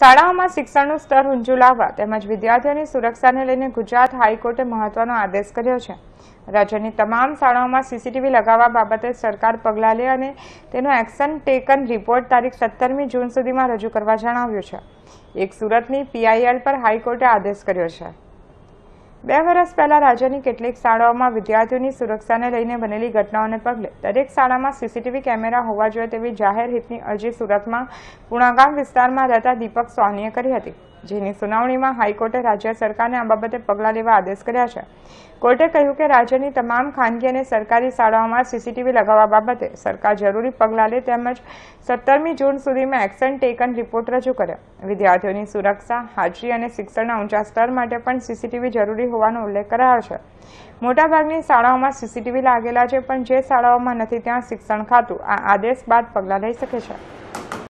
શાળાઓમાં શિક્ષણનું સ્તર ઊંચું લાવવા તેમજ વિદ્યાર્થીઓની સુરક્ષાને લઈને ગુજરાત હાઈકોર્ટે મહત્વનો આદેશ કર્યો છે રાજ્યની તમામ શાળાઓમાં સીસીટીવી લગાવવા બાબતે સરકાર પગલાં લે અને તેનો એક્શન ટેકન રિપોર્ટ તારીખ સત્તરમી જૂન સુધીમાં રજૂ કરવા જણાવ્યું છે એક સુરતની પીઆઈએલ પર હાઈકોર્ટે આદેશ કર્યો છે બે વર્ષ પહેલા રાજ્યની કેટલીક શાળાઓમાં વિદ્યાર્થીઓની સુરક્ષાને લઈને બનેલી ઘટનાઓને પગલે દરેક શાળામાં સીસીટીવી કેમેરા હોવા જોઈએ તેવી જાહેર હિતની અરજી સુરતમાં પુણાગામ વિસ્તારમાં રહેતા દીપક સોનીએ કરી હતી જેની સુનાવણીમાં હાઈકોર્ટે રાજ્ય સરકારને આ બાબતે પગલાં લેવા આદેશ કર્યા છે કોર્ટે કહ્યું કે રાજ્યની તમામ ખાનગી અને સરકારી શાળાઓમાં સીસીટીવી લગાવવા બાબતે સરકાર જરૂરી પગલાં લે તેમજ સત્તરમી જૂન સુધીમાં એક્શન ટેકન રિપોર્ટ રજૂ કરે વિદ્યાર્થીઓની સુરક્ષા હાજરી અને શિક્ષણના ઊંચા સ્તર માટે પણ સીસીટીવી જરૂરી હોવાનો ઉલ્લેખ કરાયો છે મોટાભાગની શાળાઓમાં સીસીટીવી લાગેલા છે પણ જે શાળાઓમાં નથી ત્યાં શિક્ષણ ખાતું આ આદેશ બાદ પગલાં લઈ શકે છે